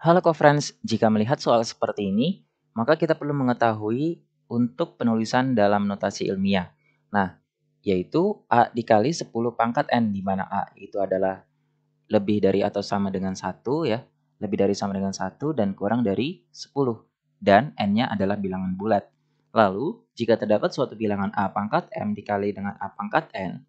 Halo co-friends, jika melihat soal seperti ini, maka kita perlu mengetahui untuk penulisan dalam notasi ilmiah. Nah, yaitu A dikali 10 pangkat N, di mana A itu adalah lebih dari atau sama dengan 1 ya, lebih dari sama dengan 1 dan kurang dari 10. Dan N-nya adalah bilangan bulat. Lalu, jika terdapat suatu bilangan A pangkat M dikali dengan A pangkat N,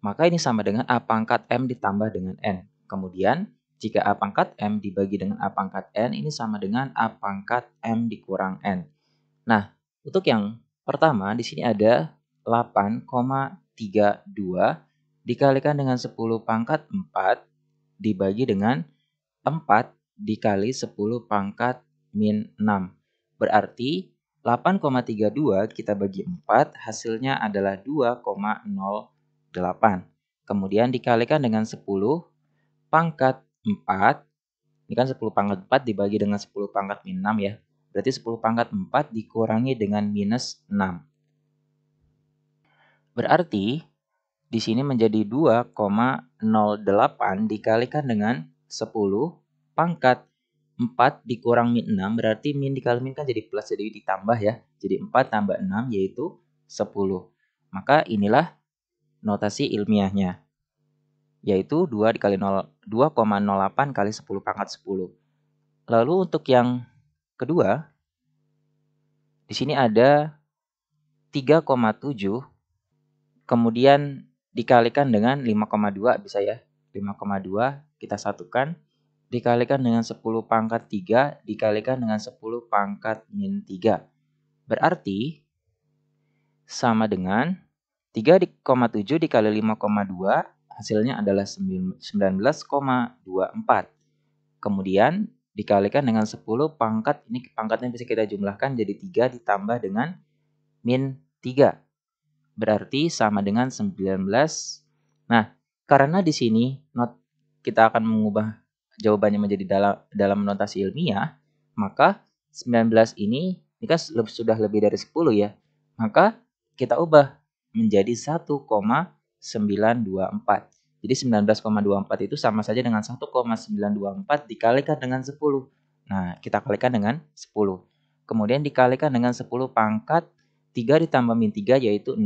maka ini sama dengan A pangkat M ditambah dengan N. Kemudian, jika A pangkat M dibagi dengan A pangkat N, ini sama dengan A pangkat M dikurang N. Nah, untuk yang pertama, di sini ada 8,32 dikalikan dengan 10 pangkat 4 dibagi dengan 4 dikali 10 pangkat min 6. Berarti 8,32 kita bagi 4 hasilnya adalah 2,08. Kemudian dikalikan dengan 10 pangkat 4 ini kan 10 pangkat 4 dibagi dengan 10 pangkat min 6 ya. Berarti 10 pangkat 4 dikurangi dengan minus 6. Berarti di sini menjadi 2,08 dikalikan dengan 10 pangkat 4 dikurang min 6 berarti min dikali min kan jadi plus jadi ditambah ya. Jadi 4 tambah 6 yaitu 10. Maka inilah notasi ilmiahnya yaitu 2 dikali 2,08 kali 10 pangkat 10. Lalu untuk yang kedua di sini ada 3,7 kemudian dikalikan dengan 5,2 bisa ya. 5,2 kita satukan dikalikan dengan 10 pangkat 3 dikalikan dengan 10 pangkat min 3. Berarti sama dengan 3,7 dikali hasilnya adalah 19,24. Kemudian dikalikan dengan 10 pangkat, ini pangkatnya bisa kita jumlahkan jadi 3 ditambah dengan min 3. Berarti sama dengan 19. Nah, karena di sini not kita akan mengubah jawabannya menjadi dalam dalam notasi ilmiah, maka 19 ini ini kan sudah lebih dari 10 ya. Maka kita ubah menjadi 1,924. Jadi 19,24 itu sama saja dengan 1,924 dikalikan dengan 10. Nah, kita kalikan dengan 10. Kemudian dikalikan dengan 10 pangkat 3 ditambah min 3 yaitu 0.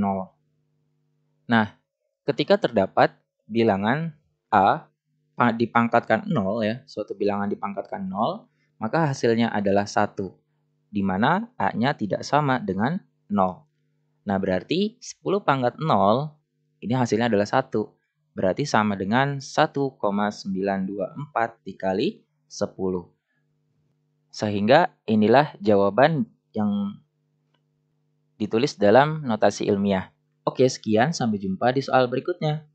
Nah, ketika terdapat bilangan A dipangkatkan 0 ya, suatu bilangan dipangkatkan 0, maka hasilnya adalah 1, di mana A-nya tidak sama dengan 0. Nah, berarti 10 pangkat 0 ini hasilnya adalah 1 berarti sama dengan 1,924 dikali 10. Sehingga inilah jawaban yang ditulis dalam notasi ilmiah. Oke, sekian. Sampai jumpa di soal berikutnya.